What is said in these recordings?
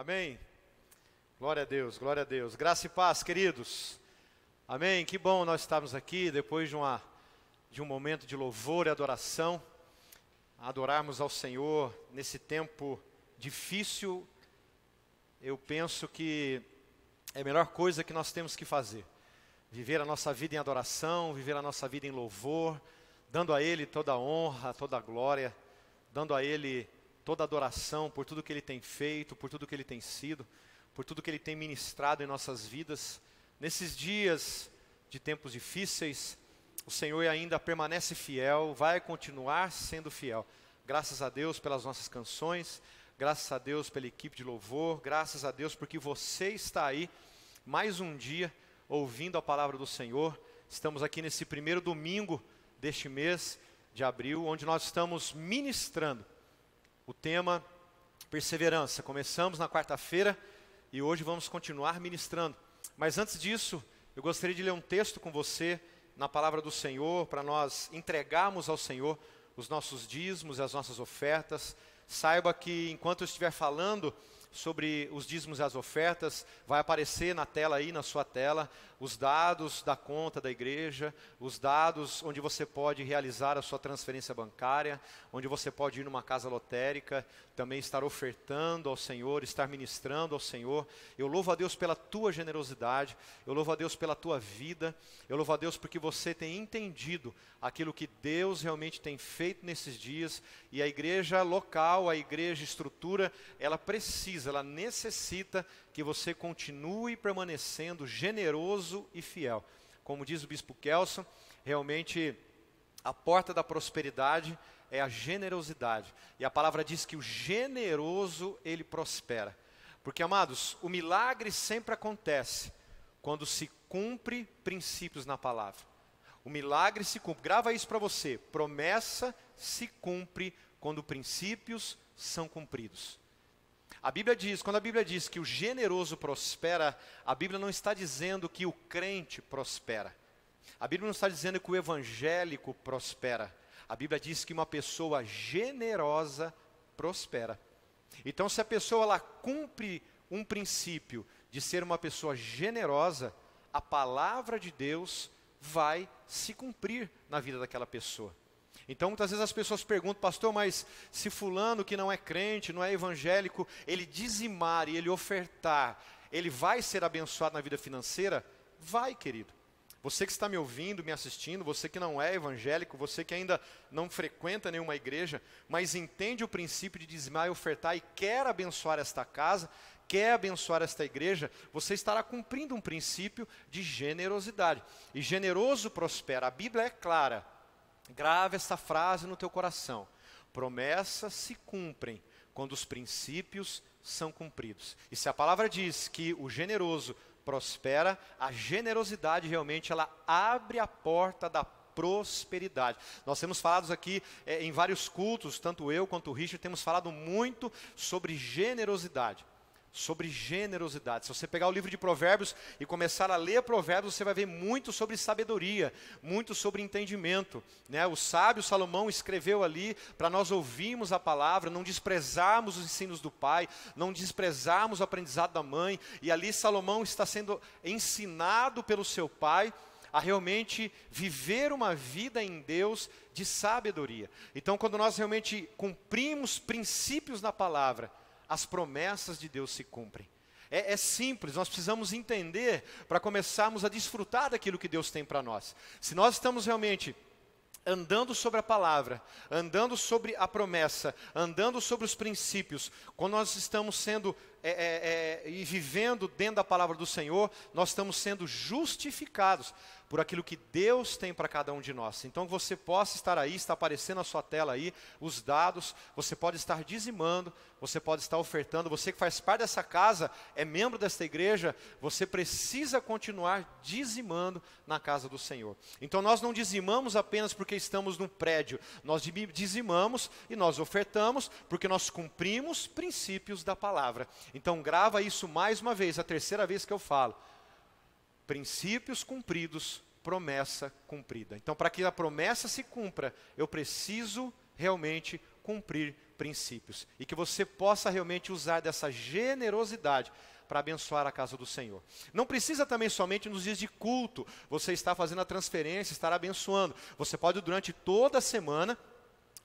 Amém. Glória a Deus, glória a Deus. Graça e paz, queridos. Amém. Que bom nós estarmos aqui depois de, uma, de um momento de louvor e adoração, adorarmos ao Senhor nesse tempo difícil. Eu penso que é a melhor coisa que nós temos que fazer. Viver a nossa vida em adoração, viver a nossa vida em louvor, dando a Ele toda a honra, toda a glória, dando a Ele toda adoração por tudo que Ele tem feito, por tudo que Ele tem sido, por tudo que Ele tem ministrado em nossas vidas. Nesses dias de tempos difíceis, o Senhor ainda permanece fiel, vai continuar sendo fiel. Graças a Deus pelas nossas canções, graças a Deus pela equipe de louvor, graças a Deus porque você está aí mais um dia ouvindo a palavra do Senhor. Estamos aqui nesse primeiro domingo deste mês de abril, onde nós estamos ministrando o tema perseverança. Começamos na quarta-feira e hoje vamos continuar ministrando. Mas antes disso, eu gostaria de ler um texto com você na palavra do Senhor, para nós entregarmos ao Senhor os nossos dízimos e as nossas ofertas. Saiba que enquanto eu estiver falando, sobre os dízimos e as ofertas, vai aparecer na tela aí, na sua tela, os dados da conta da igreja, os dados onde você pode realizar a sua transferência bancária, onde você pode ir numa casa lotérica, também estar ofertando ao Senhor, estar ministrando ao Senhor. Eu louvo a Deus pela tua generosidade, eu louvo a Deus pela tua vida, eu louvo a Deus porque você tem entendido aquilo que Deus realmente tem feito nesses dias e a igreja local, a igreja estrutura, ela precisa precisa, ela necessita que você continue permanecendo generoso e fiel. Como diz o bispo Kelson, realmente a porta da prosperidade é a generosidade. E a palavra diz que o generoso ele prospera. Porque, amados, o milagre sempre acontece quando se cumpre princípios na palavra. O milagre se cumpre. Grava isso para você. Promessa se cumpre quando princípios são cumpridos. A Bíblia diz, quando a Bíblia diz que o generoso prospera, a Bíblia não está dizendo que o crente prospera. A Bíblia não está dizendo que o evangélico prospera. A Bíblia diz que uma pessoa generosa prospera. Então, se a pessoa ela cumpre um princípio de ser uma pessoa generosa, a palavra de Deus vai se cumprir na vida daquela pessoa. Então muitas vezes as pessoas perguntam, pastor, mas se fulano que não é crente, não é evangélico, ele dizimar e ele ofertar, ele vai ser abençoado na vida financeira? Vai, querido. Você que está me ouvindo, me assistindo, você que não é evangélico, você que ainda não frequenta nenhuma igreja, mas entende o princípio de dizimar e ofertar e quer abençoar esta casa, quer abençoar esta igreja, você estará cumprindo um princípio de generosidade. E generoso prospera. A Bíblia é clara. Grave essa frase no teu coração. Promessas se cumprem quando os princípios são cumpridos. E se a palavra diz que o generoso prospera, a generosidade realmente ela abre a porta da prosperidade. Nós temos falado aqui é, em vários cultos, tanto eu quanto o Richard, temos falado muito sobre generosidade sobre generosidade. Se você pegar o livro de Provérbios e começar a ler Provérbios, você vai ver muito sobre sabedoria, muito sobre entendimento. Né? O sábio Salomão escreveu ali para nós ouvirmos a palavra, não desprezarmos os ensinos do pai, não desprezarmos o aprendizado da mãe. E ali Salomão está sendo ensinado pelo seu pai a realmente viver uma vida em Deus de sabedoria. Então, quando nós realmente cumprimos princípios na palavra, as promessas de Deus se cumprem. É, é, simples, nós precisamos entender para começarmos a desfrutar daquilo que Deus tem para nós. Se nós estamos realmente andando sobre a palavra, andando sobre a promessa, andando sobre os princípios, quando nós estamos sendo é, é, é e vivendo dentro da palavra do Senhor, nós estamos sendo justificados por aquilo que Deus tem para cada um de nós. Então você possa estar aí, está aparecendo na sua tela aí os dados, você pode estar dizimando, você pode estar ofertando, você que faz parte dessa casa, é membro desta igreja, você precisa continuar dizimando na casa do Senhor. Então nós não dizimamos apenas porque estamos num prédio, nós dizimamos e nós ofertamos porque nós cumprimos princípios da palavra. Então grava isso mais uma vez, a terceira vez que eu falo princípios cumpridos, promessa cumprida. Então, para que a promessa se cumpra, eu preciso realmente cumprir princípios e que você possa realmente usar dessa generosidade para abençoar a casa do Senhor. Não precisa também somente nos dias de culto, você está fazendo a transferência, estar abençoando. Você pode durante toda a semana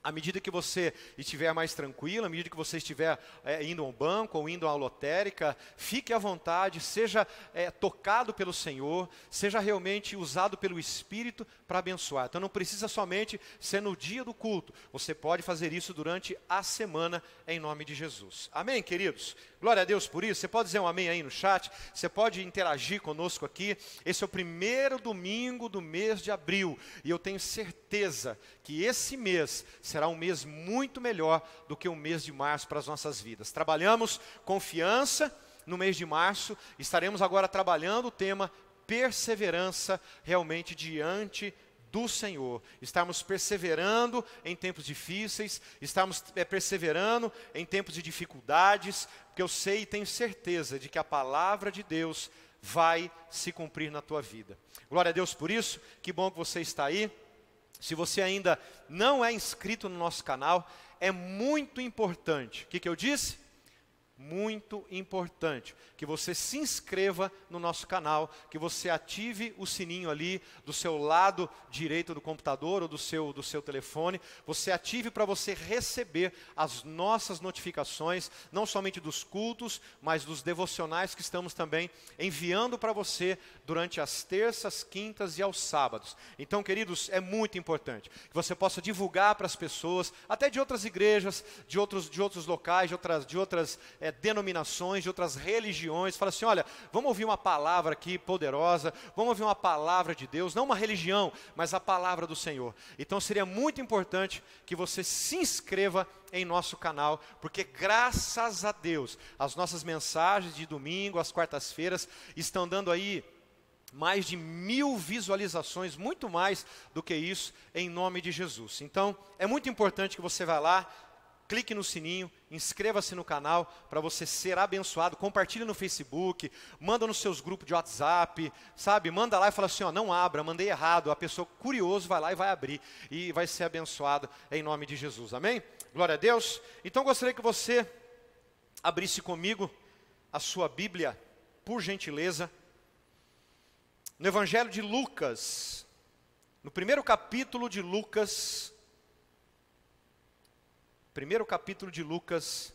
à medida que você estiver mais tranquilo, à medida que você estiver é, indo a um banco ou indo a uma lotérica, fique à vontade, seja é, tocado pelo Senhor, seja realmente usado pelo Espírito para abençoar. Então não precisa somente ser no dia do culto, você pode fazer isso durante a semana em nome de Jesus. Amém, queridos? Glória a Deus por isso. Você pode dizer um amém aí no chat, você pode interagir conosco aqui. Esse é o primeiro domingo do mês de abril e eu tenho certeza que esse mês será um mês muito melhor do que o mês de março para as nossas vidas. Trabalhamos confiança no mês de março, estaremos agora trabalhando o tema perseverança realmente diante do Senhor, estarmos perseverando em tempos difíceis, Estamos é, perseverando em tempos de dificuldades, porque eu sei e tenho certeza de que a palavra de Deus vai se cumprir na tua vida. Glória a Deus por isso, que bom que você está aí. Se você ainda não é inscrito no nosso canal, é muito importante. O que, que eu disse? muito importante que você se inscreva no nosso canal, que você ative o sininho ali do seu lado direito do computador ou do seu, do seu telefone. Você ative para você receber as nossas notificações, não somente dos cultos, mas dos devocionais que estamos também enviando para você durante as terças, quintas e aos sábados. Então, queridos, é muito importante que você possa divulgar para as pessoas, até de outras igrejas, de outros, de outros locais, de outras, de outras é, denominações, de outras religiões, fala assim: olha, vamos ouvir uma palavra aqui poderosa, vamos ouvir uma palavra de Deus, não uma religião, mas a palavra do Senhor. Então seria muito importante que você se inscreva em nosso canal, porque graças a Deus, as nossas mensagens de domingo, às quartas-feiras, estão dando aí mais de mil visualizações, muito mais do que isso, em nome de Jesus. Então, é muito importante que você vá lá, clique no sininho, inscreva-se no canal para você ser abençoado, compartilhe no Facebook, manda nos seus grupos de WhatsApp, sabe? Manda lá e fala assim, ó, não abra, mandei errado. A pessoa curioso vai lá e vai abrir e vai ser abençoada em nome de Jesus. Amém? Glória a Deus. Então gostaria que você abrisse comigo a sua Bíblia, por gentileza, no Evangelho de Lucas, no primeiro capítulo de Lucas, primeiro capítulo de Lucas,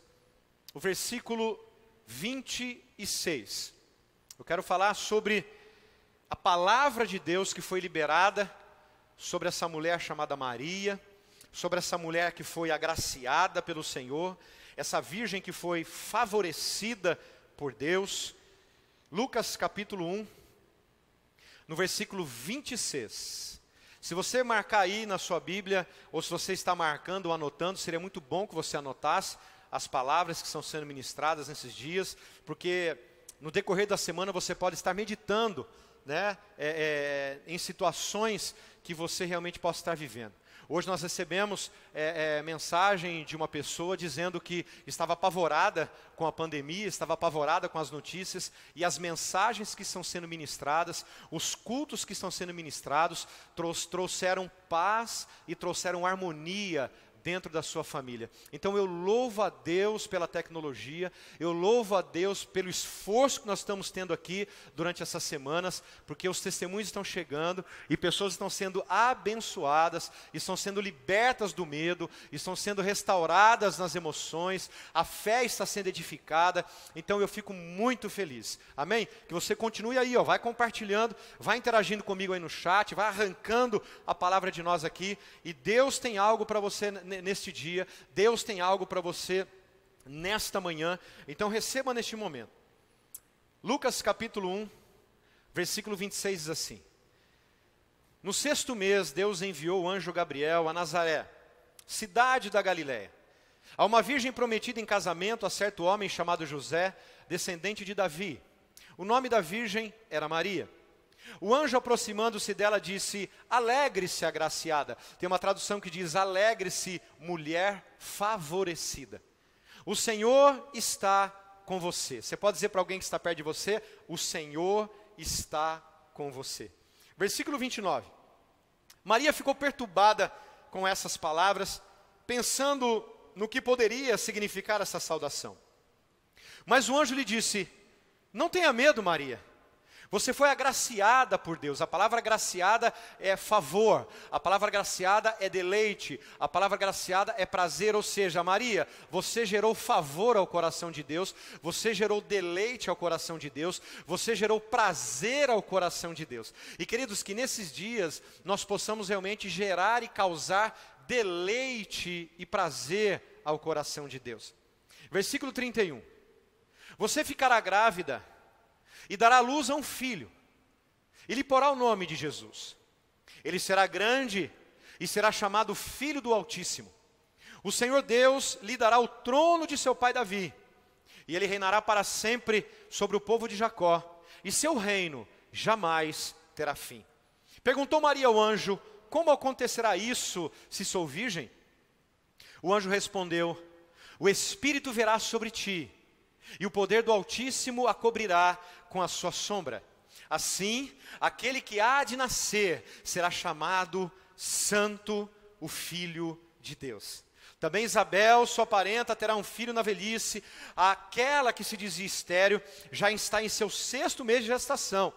o versículo 26. Eu quero falar sobre a palavra de Deus que foi liberada sobre essa mulher chamada Maria, sobre essa mulher que foi agraciada pelo Senhor, essa virgem que foi favorecida por Deus. Lucas capítulo 1, no versículo 26. Se você marcar aí na sua Bíblia, ou se você está marcando ou anotando, seria muito bom que você anotasse as palavras que estão sendo ministradas nesses dias, porque no decorrer da semana você pode estar meditando né, é, é, em situações que você realmente possa estar vivendo. Hoje nós recebemos é, é, mensagem de uma pessoa dizendo que estava apavorada com a pandemia, estava apavorada com as notícias e as mensagens que estão sendo ministradas, os cultos que estão sendo ministrados, trouxeram paz e trouxeram harmonia dentro da sua família. Então eu louvo a Deus pela tecnologia, eu louvo a Deus pelo esforço que nós estamos tendo aqui durante essas semanas, porque os testemunhos estão chegando e pessoas estão sendo abençoadas, estão sendo libertas do medo, estão sendo restauradas nas emoções, a fé está sendo edificada. Então eu fico muito feliz. Amém? Que você continue aí, ó, vai compartilhando, vai interagindo comigo aí no chat, vai arrancando a palavra de nós aqui e Deus tem algo para você neste dia, Deus tem algo para você nesta manhã, então receba neste momento. Lucas capítulo 1, versículo 26 diz assim: No sexto mês, Deus enviou o anjo Gabriel a Nazaré, cidade da Galiléia, a uma virgem prometida em casamento a certo homem chamado José, descendente de Davi. O nome da virgem era Maria. O anjo, aproximando-se dela, disse: Alegre-se, agraciada. Tem uma tradução que diz: Alegre-se, mulher favorecida. O Senhor está com você. Você pode dizer para alguém que está perto de você: O Senhor está com você. Versículo 29. Maria ficou perturbada com essas palavras, pensando no que poderia significar essa saudação. Mas o anjo lhe disse: Não tenha medo, Maria você foi agraciada por Deus. A palavra agraciada é favor, a palavra agraciada é deleite, a palavra agraciada é prazer. Ou seja, Maria, você gerou favor ao coração de Deus, você gerou deleite ao coração de Deus, você gerou prazer ao coração de Deus. E queridos, que nesses dias nós possamos realmente gerar e causar deleite e prazer ao coração de Deus. Versículo 31. Você ficará grávida e dará luz a um filho, e lhe porá o nome de Jesus. Ele será grande e será chamado Filho do Altíssimo. O Senhor Deus lhe dará o trono de seu pai Davi, e ele reinará para sempre sobre o povo de Jacó, e seu reino jamais terá fim. Perguntou Maria ao anjo: Como acontecerá isso se sou virgem? O anjo respondeu: O Espírito verá sobre ti, e o poder do Altíssimo a cobrirá com a sua sombra. Assim, aquele que há de nascer será chamado Santo, o Filho de Deus. Também Isabel, sua parenta, terá um filho na velhice. Aquela que se dizia estéreo já está em seu sexto mês de gestação,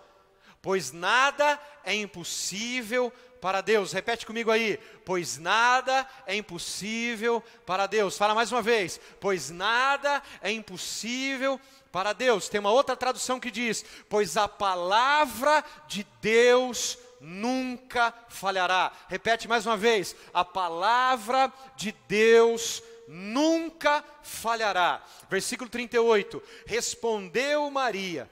pois nada é impossível para Deus. Repete comigo aí: pois nada é impossível para Deus. Fala mais uma vez: pois nada é impossível para Deus. Tem uma outra tradução que diz: Pois a palavra de Deus nunca falhará. Repete mais uma vez: A palavra de Deus nunca falhará. Versículo 38: Respondeu Maria: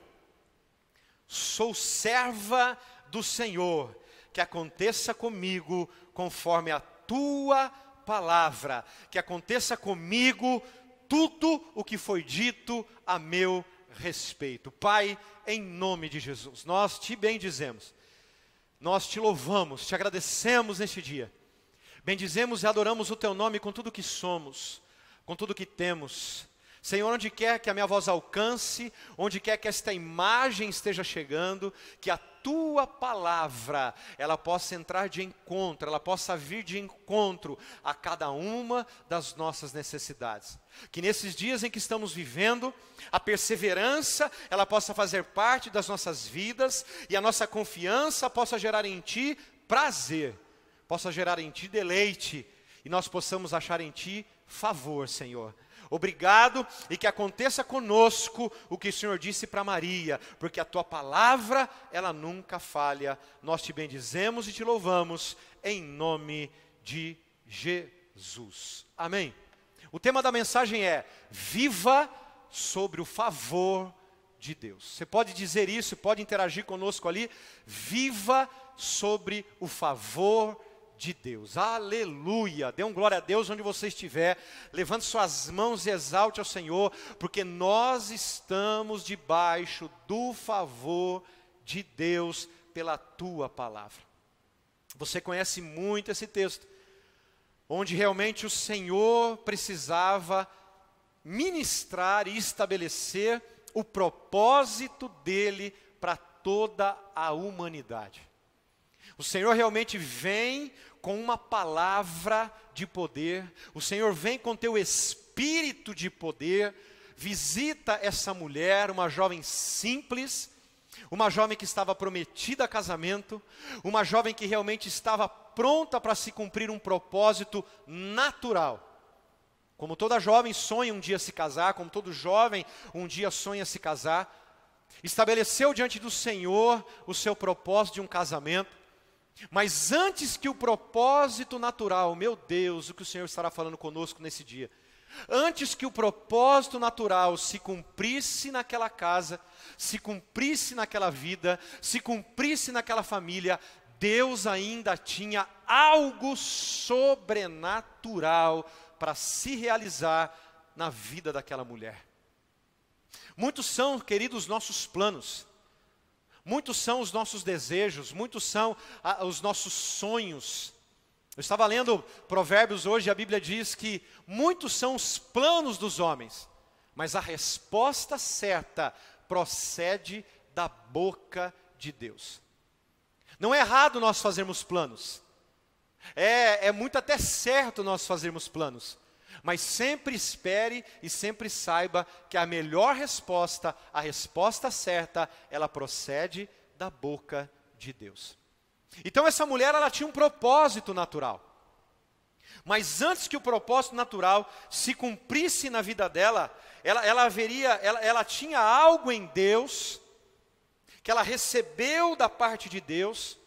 Sou serva do Senhor, que aconteça comigo conforme a tua palavra, que aconteça comigo conforme tudo o que foi dito a meu respeito. Pai, em nome de Jesus, nós te bendizemos, nós te louvamos, te agradecemos neste dia, bendizemos e adoramos o teu nome com tudo que somos, com tudo que temos Senhor, onde quer que a minha voz alcance, onde quer que esta imagem esteja chegando, que a tua palavra ela possa entrar de encontro, ela possa vir de encontro a cada uma das nossas necessidades. Que nesses dias em que estamos vivendo, a perseverança ela possa fazer parte das nossas vidas e a nossa confiança possa gerar em ti prazer, possa gerar em ti deleite e nós possamos achar em ti favor, Senhor. Obrigado e que aconteça conosco o que o Senhor disse para Maria, porque a tua palavra, ela nunca falha. Nós te bendizemos e te louvamos em nome de Jesus. Amém. O tema da mensagem é: Viva sobre o favor de Deus. Você pode dizer isso, pode interagir conosco ali. Viva sobre o favor de de Deus. Aleluia! Dê um glória a Deus onde você estiver. Levante suas mãos e exalte ao Senhor, porque nós estamos debaixo do favor de Deus pela tua palavra. Você conhece muito esse texto, onde realmente o Senhor precisava ministrar e estabelecer o propósito dele para toda a humanidade. O Senhor realmente vem com uma palavra de poder, o Senhor vem com teu espírito de poder, visita essa mulher, uma jovem simples, uma jovem que estava prometida a casamento, uma jovem que realmente estava pronta para se cumprir um propósito natural. Como toda jovem sonha um dia se casar, como todo jovem um dia sonha se casar, estabeleceu diante do Senhor o seu propósito de um casamento, mas antes que o propósito natural, meu Deus, o que o Senhor estará falando conosco nesse dia, antes que o propósito natural se cumprisse naquela casa, se cumprisse naquela vida, se cumprisse naquela família, Deus ainda tinha algo sobrenatural para se realizar na vida daquela mulher. Muitos são, queridos, nossos planos, Muitos são os nossos desejos, muitos são os nossos sonhos. Eu estava lendo Provérbios hoje, a Bíblia diz que muitos são os planos dos homens, mas a resposta certa procede da boca de Deus. Não é errado nós fazermos planos, é, é muito até certo nós fazermos planos, mas sempre espere e sempre saiba que a melhor resposta, a resposta certa, ela procede da boca de Deus. Então essa mulher ela tinha um propósito natural. Mas antes que o propósito natural se cumprisse na vida dela, ela, ela haveria, ela, ela tinha algo em Deus, que ela recebeu da parte de Deus,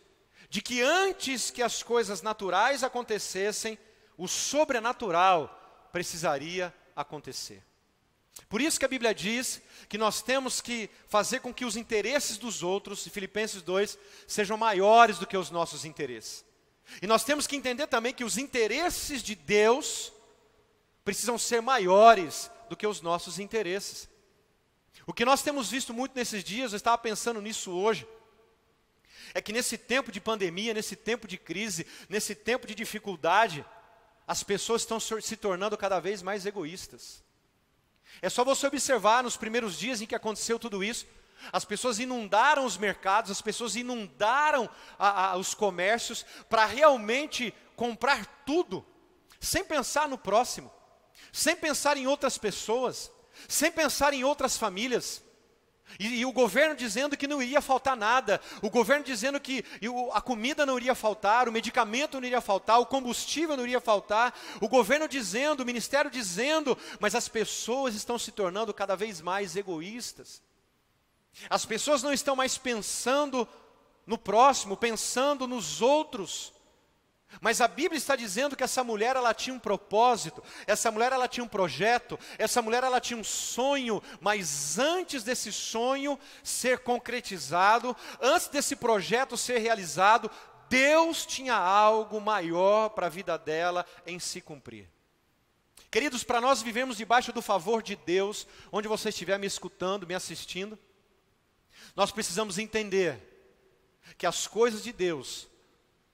de que antes que as coisas naturais acontecessem, o sobrenatural precisaria acontecer. Por isso que a Bíblia diz que nós temos que fazer com que os interesses dos outros, Filipenses 2, sejam maiores do que os nossos interesses. E nós temos que entender também que os interesses de Deus precisam ser maiores do que os nossos interesses. O que nós temos visto muito nesses dias, eu estava pensando nisso hoje, é que nesse tempo de pandemia, nesse tempo de crise, nesse tempo de dificuldade, as pessoas estão se tornando cada vez mais egoístas. É só você observar nos primeiros dias em que aconteceu tudo isso, as pessoas inundaram os mercados, as pessoas inundaram a, a, os comércios para realmente comprar tudo, sem pensar no próximo, sem pensar em outras pessoas, sem pensar em outras famílias, e, e, o governo dizendo que não iria faltar nada, o governo dizendo que o, a comida não iria faltar, o medicamento não iria faltar, o combustível não iria faltar, o governo dizendo, o ministério dizendo, mas as pessoas estão se tornando cada vez mais egoístas. As pessoas não estão mais pensando no próximo, pensando nos outros. Mas a Bíblia está dizendo que essa mulher ela tinha um propósito, essa mulher ela tinha um projeto, essa mulher ela tinha um sonho, mas antes desse sonho ser concretizado, antes desse projeto ser realizado, Deus tinha algo maior para a vida dela em se cumprir. Queridos, para nós vivemos debaixo do favor de Deus, onde você estiver me escutando, me assistindo, nós precisamos entender que as coisas de Deus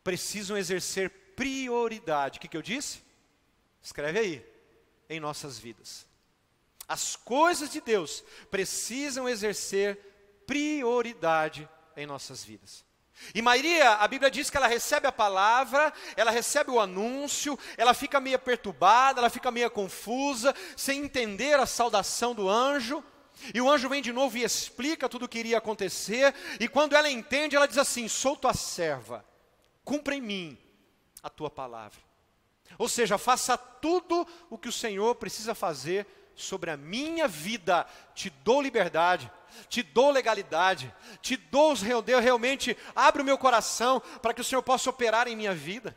precisam exercer prioridade. O que, que eu disse? Escreve aí, em nossas vidas. As coisas de Deus precisam exercer prioridade em nossas vidas. E Maria, a Bíblia diz que ela recebe a palavra, ela recebe o anúncio, ela fica meio perturbada, ela fica meio confusa, sem entender a saudação do anjo. E o anjo vem de novo e explica tudo o que iria acontecer. E quando ela entende, ela diz assim: Sou tua serva, cumpra em mim a tua palavra. Ou seja, faça tudo o que o Senhor precisa fazer sobre a minha vida. Te dou liberdade, te dou legalidade, te dou os Deus realmente abre o meu coração para que o Senhor possa operar em minha vida.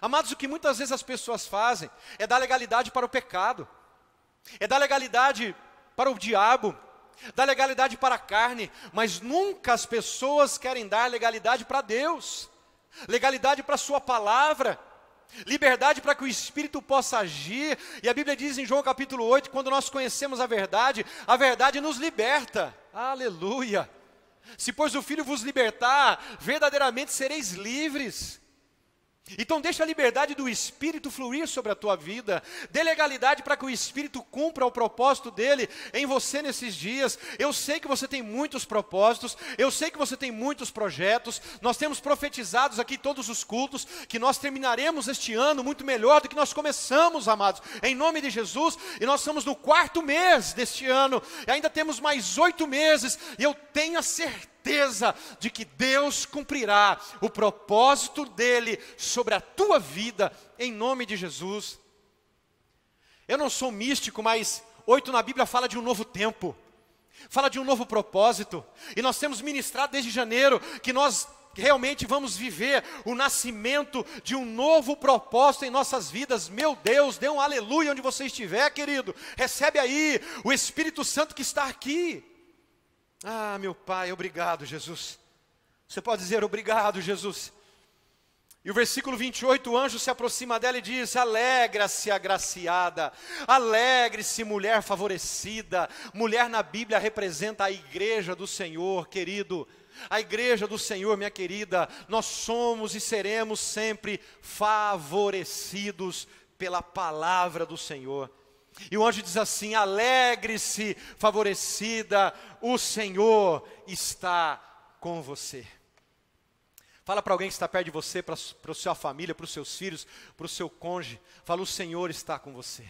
Amados, o que muitas vezes as pessoas fazem é dar legalidade para o pecado, é dar legalidade para o diabo, dar legalidade para a carne, mas nunca as pessoas querem dar legalidade para Deus legalidade para a sua palavra, liberdade para que o Espírito possa agir. E a Bíblia diz em João capítulo 8: quando nós conhecemos a verdade, a verdade nos liberta. Aleluia! Se, pois, o Filho vos libertar, verdadeiramente sereis livres. Então deixa a liberdade do Espírito fluir sobre a tua vida, dê legalidade para que o Espírito cumpra o propósito dele em você nesses dias. Eu sei que você tem muitos propósitos, eu sei que você tem muitos projetos. Nós temos profetizados aqui todos os cultos que nós terminaremos este ano muito melhor do que nós começamos, amados, em nome de Jesus. E nós estamos no quarto mês deste ano, e ainda temos mais oito meses, e eu tenho a certeza certeza de que Deus cumprirá o propósito dele sobre a tua vida, em nome de Jesus. Eu não sou místico, mas oito na Bíblia fala de um novo tempo, fala de um novo propósito, e nós temos ministrado desde janeiro que nós realmente vamos viver o nascimento de um novo propósito em nossas vidas. Meu Deus, dê um aleluia onde você estiver, querido. Recebe aí o Espírito Santo que está aqui. Ah, meu Pai, obrigado, Jesus. Você pode dizer obrigado, Jesus. E o versículo 28, o anjo se aproxima dela e diz: Alegra-se, agraciada, alegre-se, mulher favorecida. Mulher na Bíblia representa a igreja do Senhor, querido. A igreja do Senhor, minha querida, nós somos e seremos sempre favorecidos pela palavra do Senhor. E o anjo diz assim: alegre-se, favorecida, o Senhor está com você. Fala para alguém que está perto de você, para a sua família, para os seus filhos, para o seu cônjuge. Fala: o Senhor está com você.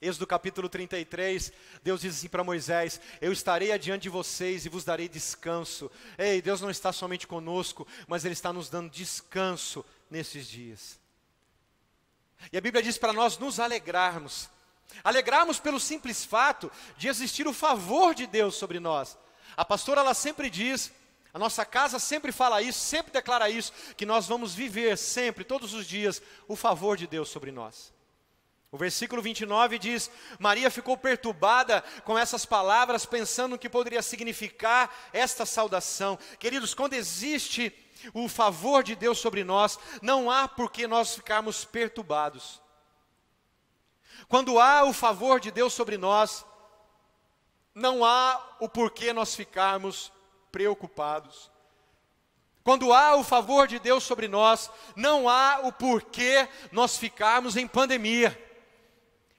Êxodo capítulo 33, Deus diz assim para Moisés: Eu estarei adiante de vocês e vos darei descanso. Ei, Deus não está somente conosco, mas Ele está nos dando descanso nesses dias. E a Bíblia diz para nós nos alegrarmos alegrarmos pelo simples fato de existir o favor de Deus sobre nós. A pastora ela sempre diz, a nossa casa sempre fala isso, sempre declara isso, que nós vamos viver sempre, todos os dias, o favor de Deus sobre nós. O versículo 29 diz: Maria ficou perturbada com essas palavras, pensando no que poderia significar esta saudação. Queridos, quando existe o favor de Deus sobre nós, não há por que nós ficarmos perturbados. Quando há o favor de Deus sobre nós, não há o porquê nós ficarmos preocupados. Quando há o favor de Deus sobre nós, não há o porquê nós ficarmos em pandemia,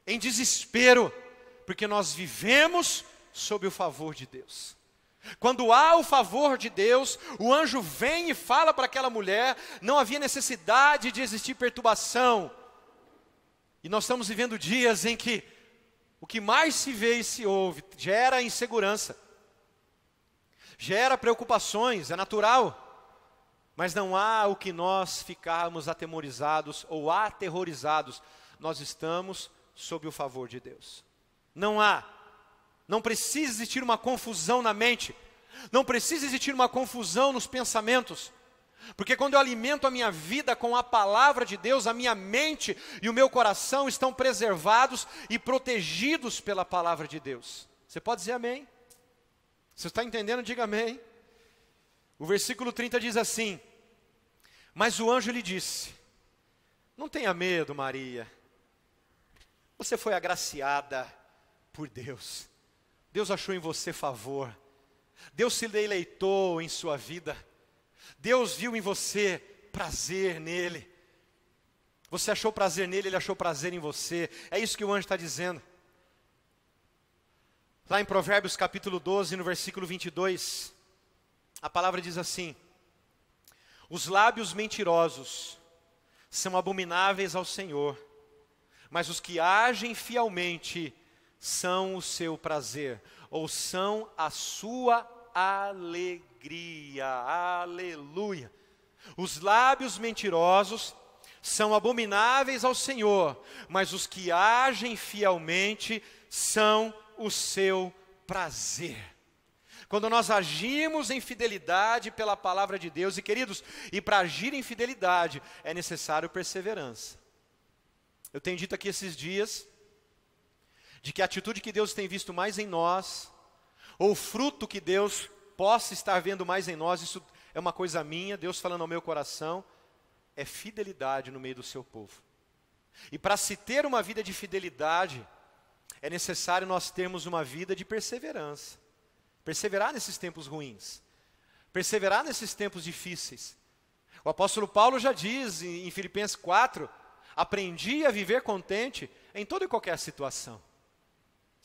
em desespero, porque nós vivemos sob o favor de Deus. Quando há o favor de Deus, o anjo vem e fala para aquela mulher: não havia necessidade de existir perturbação, e nós estamos vivendo dias em que o que mais se vê e se ouve gera insegurança, gera preocupações, é natural. Mas não há o que nós ficarmos atemorizados ou aterrorizados. Nós estamos sob o favor de Deus. Não há. Não precisa existir uma confusão na mente. Não precisa existir uma confusão nos pensamentos. Porque quando eu alimento a minha vida com a palavra de Deus, a minha mente e o meu coração estão preservados e protegidos pela palavra de Deus. Você pode dizer amém? Você está entendendo? Diga amém. O versículo 30 diz assim: Mas o anjo lhe disse: Não tenha medo, Maria. Você foi agraciada por Deus. Deus achou em você favor. Deus se deleitou em sua vida. Deus viu em você prazer nele. Você achou prazer nele, ele achou prazer em você. É isso que o anjo está dizendo. Lá em Provérbios capítulo 12, no versículo 22, a palavra diz assim: Os lábios mentirosos são abomináveis ao Senhor, mas os que agem fielmente são o seu prazer, ou são a sua alegria. Aleluia. Os lábios mentirosos são abomináveis ao Senhor, mas os que agem fielmente são o seu prazer. Quando nós agimos em fidelidade pela palavra de Deus, e queridos, e para agir em fidelidade é necessário perseverança. Eu tenho dito aqui esses dias de que a atitude que Deus tem visto mais em nós ou fruto que Deus possa estar vendo mais em nós, isso é uma coisa minha, Deus falando ao meu coração, é fidelidade no meio do seu povo. E para se ter uma vida de fidelidade, é necessário nós termos uma vida de perseverança. Perseverar nesses tempos ruins, perseverar nesses tempos difíceis. O apóstolo Paulo já diz em Filipenses 4: aprendi a viver contente em toda e qualquer situação.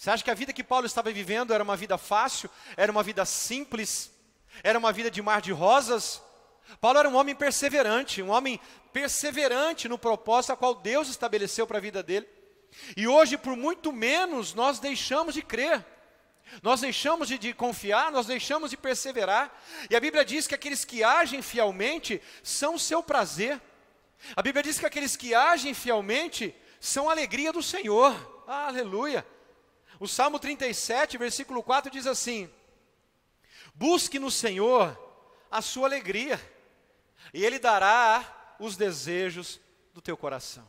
Você acha que a vida que Paulo estava vivendo era uma vida fácil? Era uma vida simples? Era uma vida de mar de rosas? Paulo era um homem perseverante, um homem perseverante no propósito a qual Deus estabeleceu para a vida dele. E hoje, por muito menos, nós deixamos de crer. Nós deixamos de, de, confiar, nós deixamos de perseverar. E a Bíblia diz que aqueles que agem fielmente são seu prazer. A Bíblia diz que aqueles que agem fielmente são a alegria do Senhor. Aleluia. O Salmo 37, versículo 4 diz assim: Busque no Senhor a sua alegria, e Ele dará os desejos do teu coração.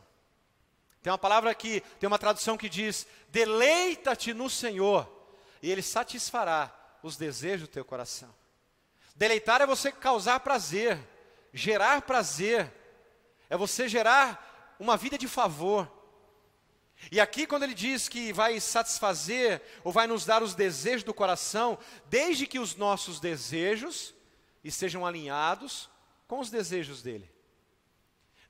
Tem uma palavra aqui, tem uma tradução que diz: Deleita-te no Senhor, e Ele satisfará os desejos do teu coração. Deleitar é você causar prazer, gerar prazer, é você gerar uma vida de favor, e aqui, quando ele diz que vai satisfazer ou vai nos dar os desejos do coração, desde que os nossos desejos estejam alinhados com os desejos dele.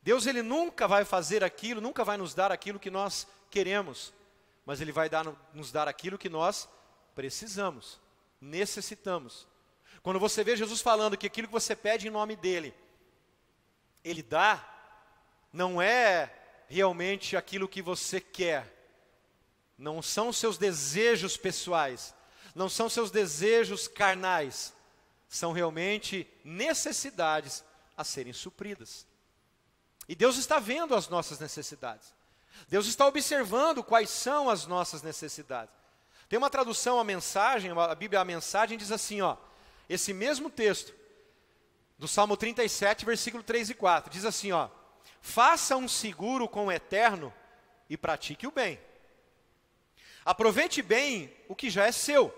Deus ele nunca vai fazer aquilo, nunca vai nos dar aquilo que nós queremos, mas ele vai dar, nos dar aquilo que nós precisamos, necessitamos. Quando você vê Jesus falando que aquilo que você pede em nome dele, ele dá, não é realmente aquilo que você quer. Não são seus desejos pessoais, não são seus desejos carnais, são realmente necessidades a serem supridas. E Deus está vendo as nossas necessidades. Deus está observando quais são as nossas necessidades. Tem uma tradução à mensagem, a Bíblia a mensagem diz assim, ó, esse mesmo texto do Salmo 37, versículo 3 e 4, diz assim, ó: faça um seguro com o eterno e pratique o bem. Aproveite bem o que já é seu,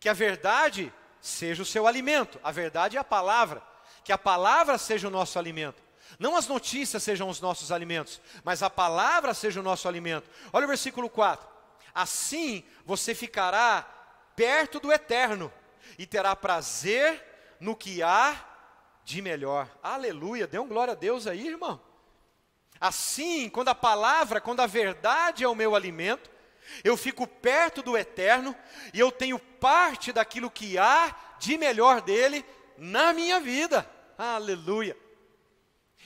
que a verdade seja o seu alimento, a verdade é a palavra, que a palavra seja o nosso alimento. Não as notícias sejam os nossos alimentos, mas a palavra seja o nosso alimento. Olha o versículo 4. Assim você ficará perto do eterno e terá prazer no que há de melhor. Aleluia, dê um glória a Deus aí, irmão. Assim, quando a palavra, quando a verdade é o meu alimento, eu fico perto do eterno e eu tenho parte daquilo que há de melhor dele na minha vida. Aleluia.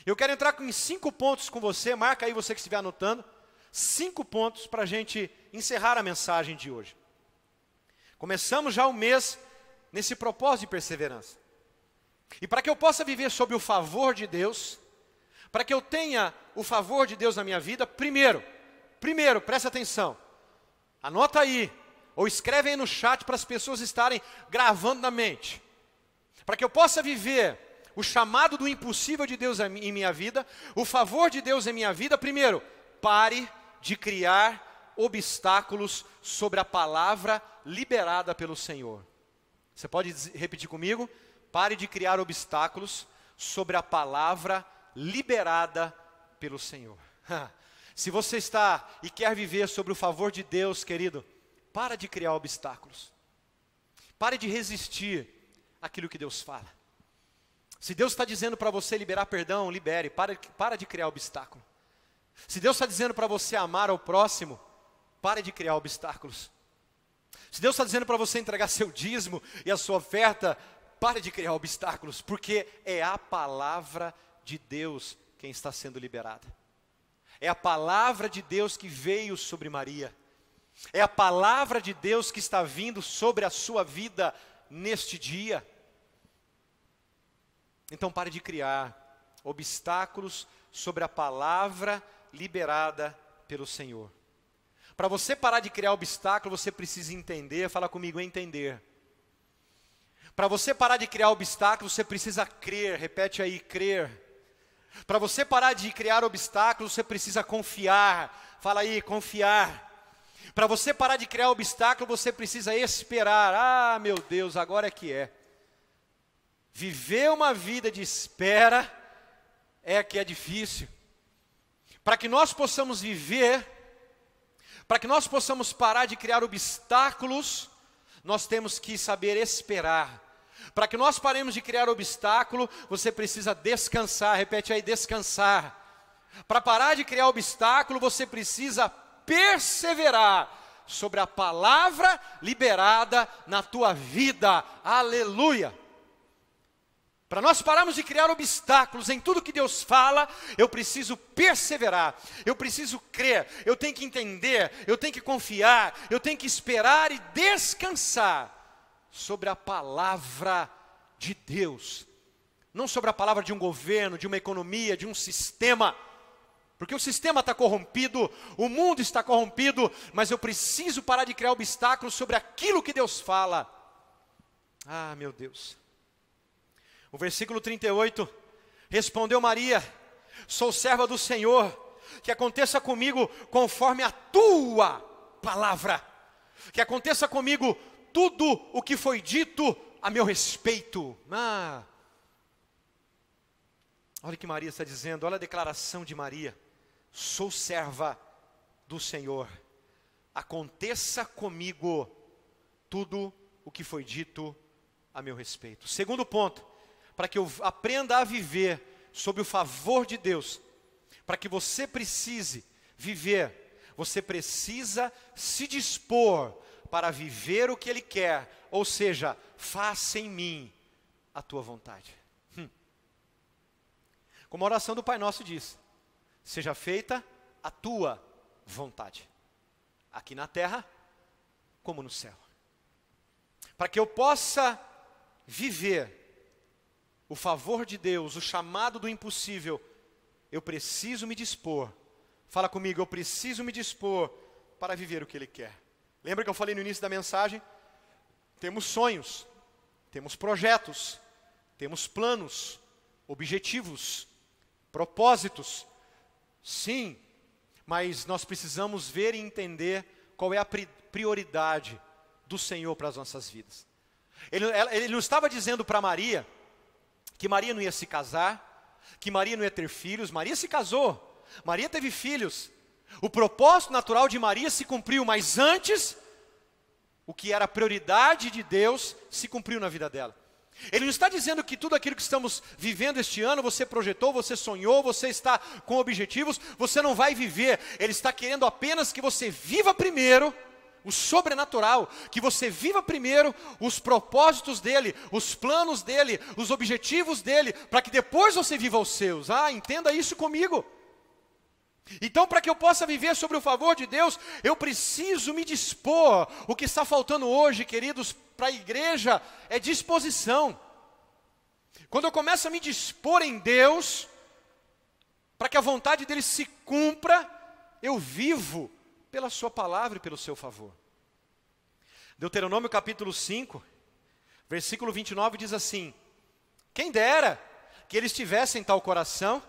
Eu quero entrar em cinco pontos com você, marca aí você que estiver anotando. Cinco pontos para a gente encerrar a mensagem de hoje. Começamos já o mês nesse propósito de perseverança. E para que eu possa viver sob o favor de Deus, para que eu tenha o favor de Deus na minha vida, primeiro, primeiro, presta atenção. Anota aí, ou escreve aí no chat para as pessoas estarem gravando na mente. Para que eu possa viver o chamado do impossível de Deus em minha vida, o favor de Deus em minha vida, primeiro, pare de criar obstáculos sobre a palavra liberada pelo Senhor. Você pode repetir comigo? Pare de criar obstáculos sobre a palavra liberada pelo Senhor. Se você está e quer viver sobre o favor de Deus, querido, para de criar obstáculos. Pare de resistir àquilo que Deus fala. Se Deus está dizendo para você liberar perdão, libere. Para, para de criar obstáculo. Se Deus está dizendo para você amar ao próximo, pare de criar obstáculos. Se Deus está dizendo para você entregar seu dízimo e a sua oferta, pare de criar obstáculos, porque é a palavra de Deus quem está sendo liberada. É a palavra de Deus que veio sobre Maria. É a palavra de Deus que está vindo sobre a sua vida neste dia. Então pare de criar obstáculos sobre a palavra liberada pelo Senhor. Para você parar de criar obstáculo, você precisa entender, fala comigo, entender para você parar de criar obstáculos, você precisa crer, repete aí, crer. Para você parar de criar obstáculos, você precisa confiar. Fala aí, confiar. Para você parar de criar obstáculos, você precisa esperar. Ah, meu Deus, agora é que é. Viver uma vida de espera é que é difícil. Para que nós possamos viver, para que nós possamos parar de criar obstáculos, nós temos que saber esperar. Para que nós paremos de criar obstáculo, você precisa descansar. Repete aí: descansar. Para parar de criar obstáculo, você precisa perseverar sobre a palavra liberada na tua vida. Aleluia! Para nós pararmos de criar obstáculos em tudo que Deus fala, eu preciso perseverar, eu preciso crer, eu tenho que entender, eu tenho que confiar, eu tenho que esperar e descansar sobre a palavra de Deus, não sobre a palavra de um governo, de uma economia, de um sistema. Porque o sistema está corrompido, o mundo está corrompido, mas eu preciso parar de criar obstáculos sobre aquilo que Deus fala. Ah, meu Deus. O versículo 38: Respondeu Maria: Sou serva do Senhor, que aconteça comigo conforme a tua palavra. Que aconteça comigo tudo o que foi dito a meu respeito. Ah, olha o que Maria está dizendo, olha a declaração de Maria: sou serva do Senhor, aconteça comigo tudo o que foi dito a meu respeito. Segundo ponto, para que eu aprenda a viver sob o favor de Deus, para que você precise viver, você precisa se dispor para viver o que Ele quer, ou seja, faça em mim a tua vontade. Hum. Como a oração do Pai Nosso diz: seja feita a tua vontade, aqui na terra como no céu. Para que eu possa viver o favor de Deus, o chamado do impossível, eu preciso me dispor. Fala comigo, eu preciso me dispor para viver o que Ele quer. Lembra que eu falei no início da mensagem? Temos sonhos, temos projetos, temos planos, objetivos, propósitos. Sim, mas nós precisamos ver e entender qual é a prioridade do Senhor para as nossas vidas. Ele, ele não estava dizendo para Maria que Maria não ia se casar, que Maria não ia ter filhos. Maria se casou, Maria teve filhos, o propósito natural de Maria se cumpriu, mas antes, o que era prioridade de Deus se cumpriu na vida dela. Ele não está dizendo que tudo aquilo que estamos vivendo este ano, você projetou, você sonhou, você está com objetivos, você não vai viver. Ele está querendo apenas que você viva primeiro o sobrenatural, que você viva primeiro os propósitos dele, os planos dele, os objetivos dele, para que depois você viva os seus. Ah, entenda isso comigo. Então, para que eu possa viver sobre o favor de Deus, eu preciso me dispor. O que está faltando hoje, queridos, para a igreja é disposição. Quando eu começo a me dispor em Deus, para que a vontade dele se cumpra, eu vivo pela sua palavra e pelo seu favor. Deuteronômio capítulo 5, versículo 29 diz assim: Quem dera que eles tivessem tal coração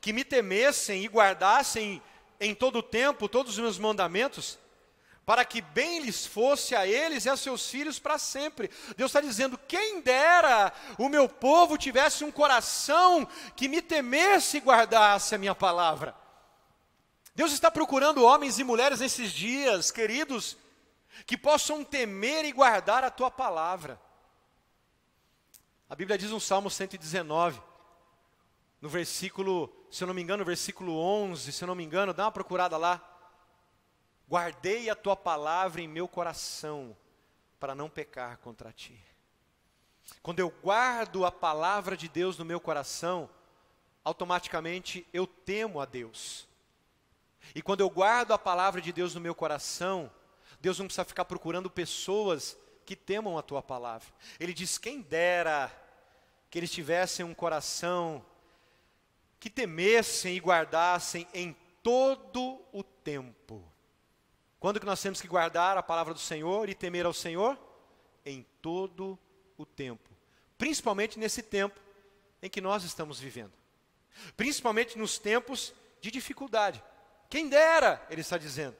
que me temessem e guardassem em todo o tempo todos os meus mandamentos, para que bem lhes fosse a eles e a seus filhos para sempre. Deus está dizendo: quem dera o meu povo tivesse um coração que me temesse e guardasse a minha palavra. Deus está procurando homens e mulheres nesses dias, queridos, que possam temer e guardar a tua palavra. A Bíblia diz no Salmo 119: no versículo, se eu não me engano, no versículo 11, se eu não me engano, dá uma procurada lá. Guardei a tua palavra em meu coração, para não pecar contra ti. Quando eu guardo a palavra de Deus no meu coração, automaticamente eu temo a Deus. E quando eu guardo a palavra de Deus no meu coração, Deus não precisa ficar procurando pessoas que temam a tua palavra. Ele diz: quem dera que eles tivessem um coração que temessem e guardassem em todo o tempo. Quando que nós temos que guardar a palavra do Senhor e temer ao Senhor? Em todo o tempo. Principalmente nesse tempo em que nós estamos vivendo. Principalmente nos tempos de dificuldade. Quem dera, ele está dizendo,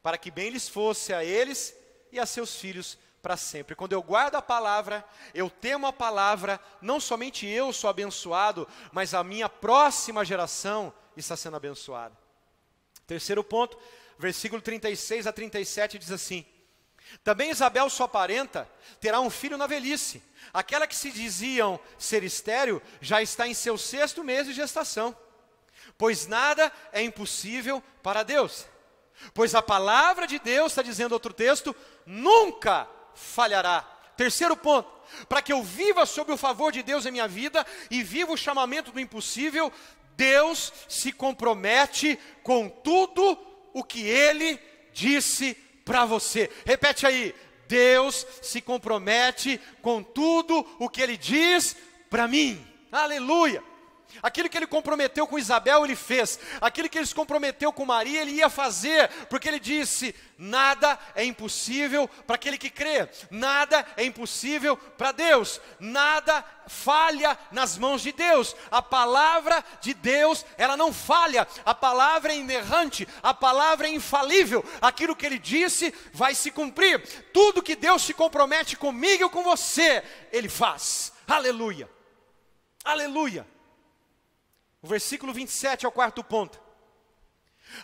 para que bem lhes fosse a eles e a seus filhos para sempre. Quando eu guardo a palavra, eu temo a palavra, não somente eu sou abençoado, mas a minha próxima geração está sendo abençoada. Terceiro ponto, versículo 36 a 37 diz assim: Também Isabel, sua parenta, terá um filho na velhice. Aquela que se diziam ser estéril já está em seu sexto mês de gestação. Pois nada é impossível para Deus. Pois a palavra de Deus, está dizendo outro texto, nunca falhará. Terceiro ponto, para que eu viva sob o favor de Deus em minha vida e viva o chamamento do impossível, Deus se compromete com tudo o que ele disse para você. Repete aí: Deus se compromete com tudo o que ele diz para mim. Aleluia! Aquilo que ele comprometeu com Isabel, ele fez. Aquilo que ele se comprometeu com Maria, ele ia fazer, porque ele disse: nada é impossível para aquele que crê, nada é impossível para Deus, nada falha nas mãos de Deus. A palavra de Deus, ela não falha, a palavra é inerrante, a palavra é infalível. Aquilo que ele disse vai se cumprir. Tudo que Deus se compromete comigo e com você, ele faz. Aleluia. Aleluia. O versículo 27 é o quarto ponto.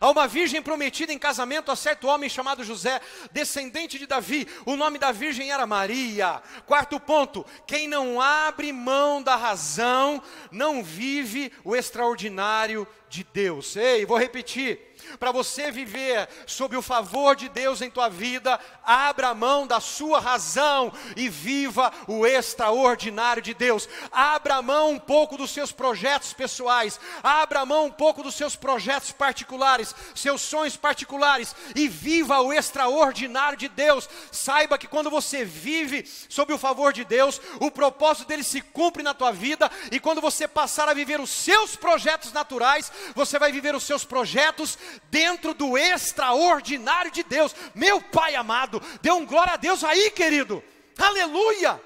Há uma virgem prometida em casamento a certo homem chamado José, descendente de Davi. O nome da virgem era Maria. Quarto ponto: quem não abre mão da razão não vive o extraordinário de Deus. Ei, vou repetir para você viver sob o favor de Deus em tua vida, abra mão da sua razão e viva o extraordinário de Deus. Abra mão um pouco dos seus projetos pessoais, abra mão um pouco dos seus projetos particulares, seus sonhos particulares e viva o extraordinário de Deus. Saiba que quando você vive sob o favor de Deus, o propósito dele se cumpre na tua vida e quando você passar a viver os seus projetos naturais, você vai viver os seus projetos dentro do extraordinário de Deus. Meu Pai amado, dê um glória a Deus aí, querido. Aleluia!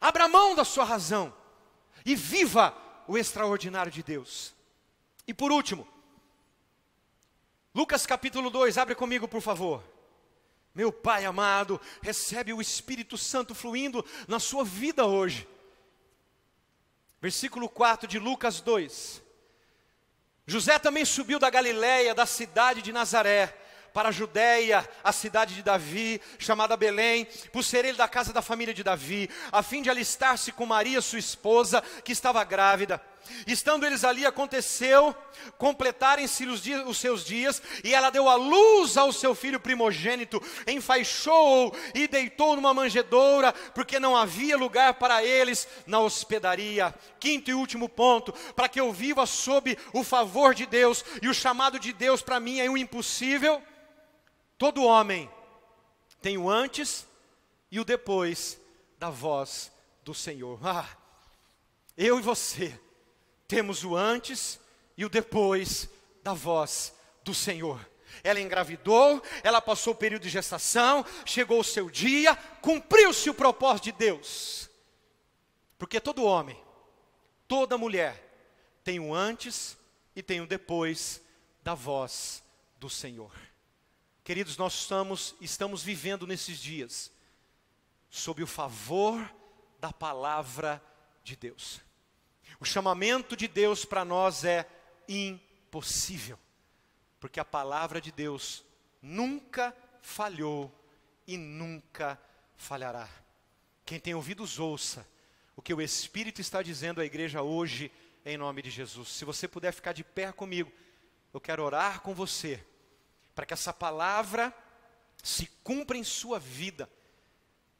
Abra mão da sua razão e viva o extraordinário de Deus. E por último, Lucas capítulo 2, abre comigo, por favor. Meu Pai amado, recebe o Espírito Santo fluindo na sua vida hoje. Versículo 4 de Lucas 2. José também subiu da Galiléia, da cidade de Nazaré, para a Judéia, a cidade de Davi, chamada Belém, por ser ele da casa da família de Davi, a fim de alistar-se com Maria, sua esposa, que estava grávida. Estando eles ali, aconteceu completarem-se os, os, seus dias, e ela deu a luz ao seu filho primogênito, enfaixou-o e deitou numa manjedoura, porque não havia lugar para eles na hospedaria. Quinto e último ponto, para que eu viva sob o favor de Deus, e o chamado de Deus para mim é um impossível. Todo homem tem o antes e o depois da voz do Senhor. Ah, eu e você temos o antes e o depois da voz do Senhor. Ela engravidou, ela passou o período de gestação, chegou o seu dia, cumpriu-se o propósito de Deus. Porque todo homem, toda mulher, tem o antes e tem o depois da voz do Senhor. Queridos, nós estamos, estamos vivendo nesses dias sob o favor da palavra de Deus. O chamamento de Deus para nós é impossível, porque a palavra de Deus nunca falhou e nunca falhará. Quem tem ouvidos, ouça o que o Espírito está dizendo à igreja hoje, em nome de Jesus. Se você puder ficar de pé comigo, eu quero orar com você, para que essa palavra se cumpra em sua vida,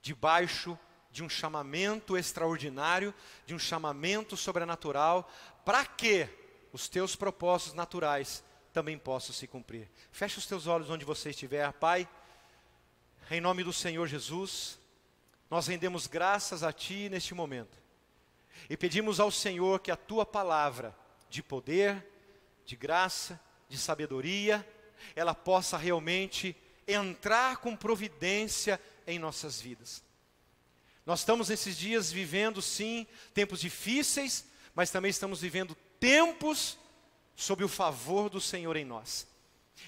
debaixo de de um chamamento extraordinário, de um chamamento sobrenatural, para que os teus propósitos naturais também possam se cumprir. Feche os teus olhos onde você estiver, Pai. Em nome do Senhor Jesus, nós rendemos graças a Ti neste momento e pedimos ao Senhor que a Tua palavra de poder, de graça, de sabedoria, ela possa realmente entrar com providência em nossas vidas. Nós estamos nesses dias vivendo, sim, tempos difíceis, mas também estamos vivendo tempos sob o favor do Senhor em nós.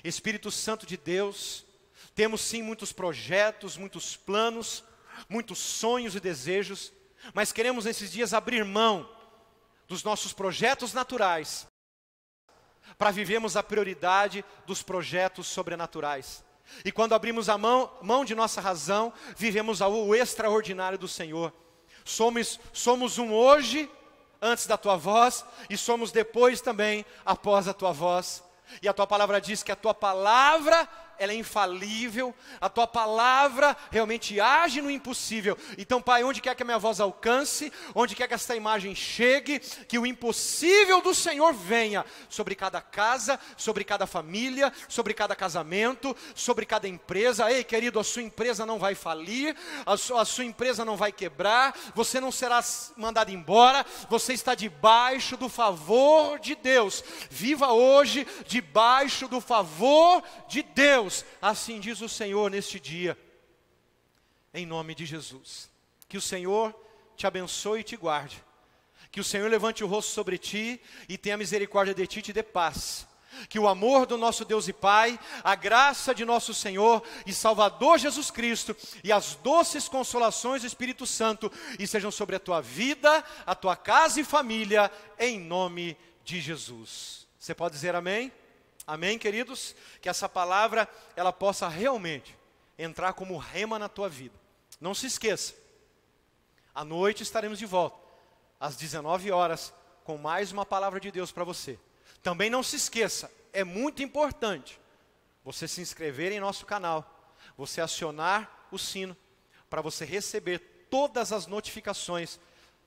Espírito Santo de Deus, temos sim muitos projetos, muitos planos, muitos sonhos e desejos, mas queremos nesses dias abrir mão dos nossos projetos naturais para vivemos a prioridade dos projetos sobrenaturais. E quando abrimos a mão, mão de nossa razão, vivemos o extraordinário do Senhor. Somos, somos um hoje antes da tua voz e somos depois também após a tua voz. E a tua palavra diz que a tua palavra ela é infalível, a tua palavra realmente age no impossível. Então, Pai, onde quer que a minha voz alcance, onde quer que esta imagem chegue, que o impossível do Senhor venha sobre cada casa, sobre cada família, sobre cada casamento, sobre cada empresa. Ei, querido, a sua empresa não vai falir, a sua, a sua empresa não vai quebrar, você não será mandado embora, você está debaixo do favor de Deus. Viva hoje debaixo do favor de Deus assim diz o Senhor neste dia, em nome de Jesus. Que o Senhor te abençoe e te guarde. Que o Senhor levante o rosto sobre ti e tenha misericórdia de ti e te dê paz. Que o amor do nosso Deus e Pai, a graça de nosso Senhor e Salvador Jesus Cristo e as doces consolações do Espírito Santo e sejam sobre a tua vida, a tua casa e família, em nome de Jesus. Você pode dizer amém? Amém, queridos? Que essa palavra ela possa realmente entrar como rema na tua vida. Não se esqueça. À noite estaremos de volta às 19 horas com mais uma palavra de Deus para você. Também não se esqueça, é muito importante você se inscrever em nosso canal, você acionar o sino para você receber todas as notificações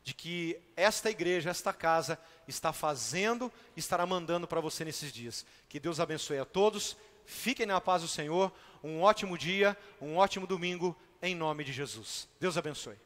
de que esta igreja, esta casa, está fazendo, estará mandando para você nesses dias. Que Deus abençoe a todos, fiquem na paz do Senhor, um ótimo dia, um ótimo domingo, em nome de Jesus. Deus abençoe.